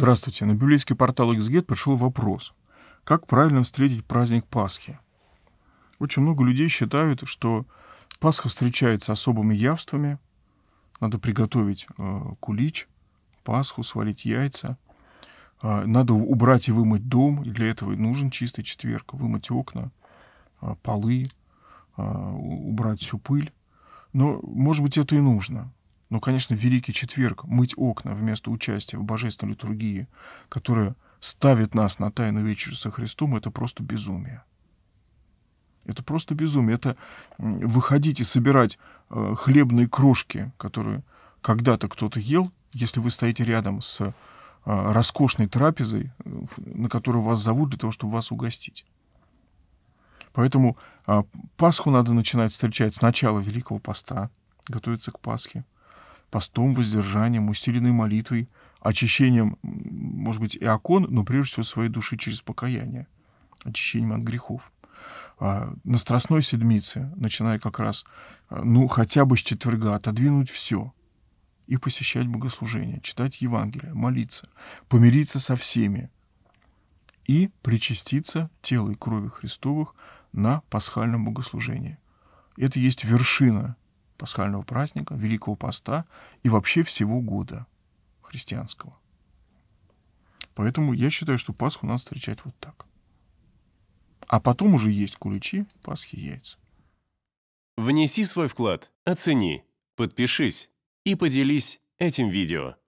Здравствуйте. На библейский портал XGET пришел вопрос. Как правильно встретить праздник Пасхи? Очень много людей считают, что Пасха встречается особыми явствами. Надо приготовить э, кулич, Пасху, сварить яйца. Э, надо убрать и вымыть дом. И для этого нужен чистый четверг. Вымыть окна, э, полы, э, убрать всю пыль. Но, может быть, это и нужно. Ну, конечно, Великий Четверг, мыть окна вместо участия в божественной литургии, которая ставит нас на тайну вечера со Христом, это просто безумие. Это просто безумие. Это выходить и собирать э, хлебные крошки, которые когда-то кто-то ел, если вы стоите рядом с э, роскошной трапезой, э, на которую вас зовут для того, чтобы вас угостить. Поэтому а, Пасху надо начинать встречать с начала Великого Поста, готовиться к Пасхе постом, воздержанием, усиленной молитвой, очищением, может быть, и окон, но прежде всего своей души через покаяние, очищением от грехов. А, на Страстной Седмице, начиная как раз, а, ну, хотя бы с четверга, отодвинуть все и посещать богослужение, читать Евангелие, молиться, помириться со всеми и причаститься тела и крови Христовых на пасхальном богослужении. Это есть вершина – пасхального праздника, Великого Поста и вообще всего года христианского. Поэтому я считаю, что Пасху надо встречать вот так. А потом уже есть куличи, Пасхи, яйца. Внеси свой вклад, оцени, подпишись и поделись этим видео.